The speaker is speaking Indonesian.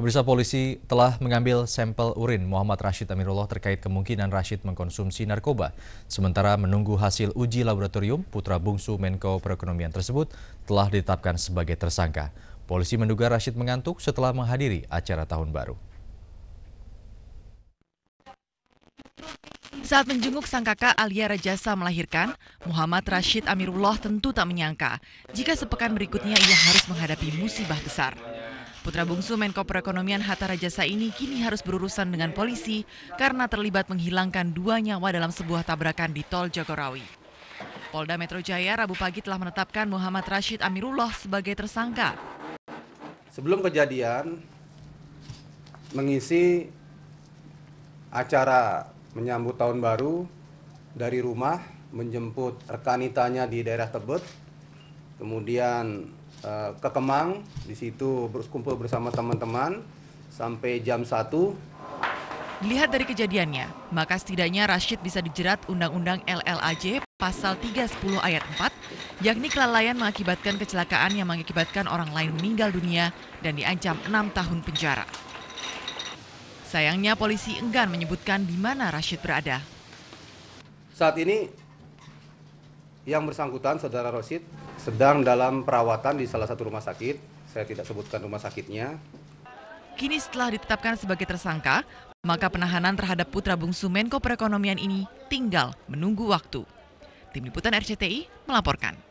Pemirsa polisi telah mengambil sampel urin Muhammad Rashid Amirullah terkait kemungkinan Rashid mengkonsumsi narkoba. Sementara menunggu hasil uji laboratorium, putra bungsu Menko Perekonomian tersebut telah ditetapkan sebagai tersangka. Polisi menduga Rashid mengantuk setelah menghadiri acara tahun baru. Saat menjenguk sang kakak Alia Rajasa melahirkan, Muhammad Rashid Amirullah tentu tak menyangka jika sepekan berikutnya ia harus menghadapi musibah besar. Putra bungsu Menko Perekonomian Hatta Rajasa ini kini harus berurusan dengan polisi karena terlibat menghilangkan dua nyawa dalam sebuah tabrakan di Tol Jagorawi. Polda Metro Jaya Rabu pagi telah menetapkan Muhammad Rashid Amirullah sebagai tersangka. Sebelum kejadian, mengisi acara menyambut tahun baru dari rumah, menjemput rekanitanya di daerah Tebet, kemudian uh, ke Kemang di situ berkumpul bersama teman-teman sampai jam 1 Dilihat dari kejadiannya, maka setidaknya Rashid bisa dijerat Undang-Undang LLAJ pasal 310 ayat 4, yakni kelalaian mengakibatkan kecelakaan yang mengakibatkan orang lain meninggal dunia dan diancam 6 tahun penjara. Sayangnya polisi enggan menyebutkan di mana Rashid berada. Saat ini yang bersangkutan saudara Rosid sedang dalam perawatan di salah satu rumah sakit. Saya tidak sebutkan rumah sakitnya. Kini setelah ditetapkan sebagai tersangka, maka penahanan terhadap putra bungsu Menko Perekonomian ini tinggal menunggu waktu. Tim Liputan RCTI melaporkan.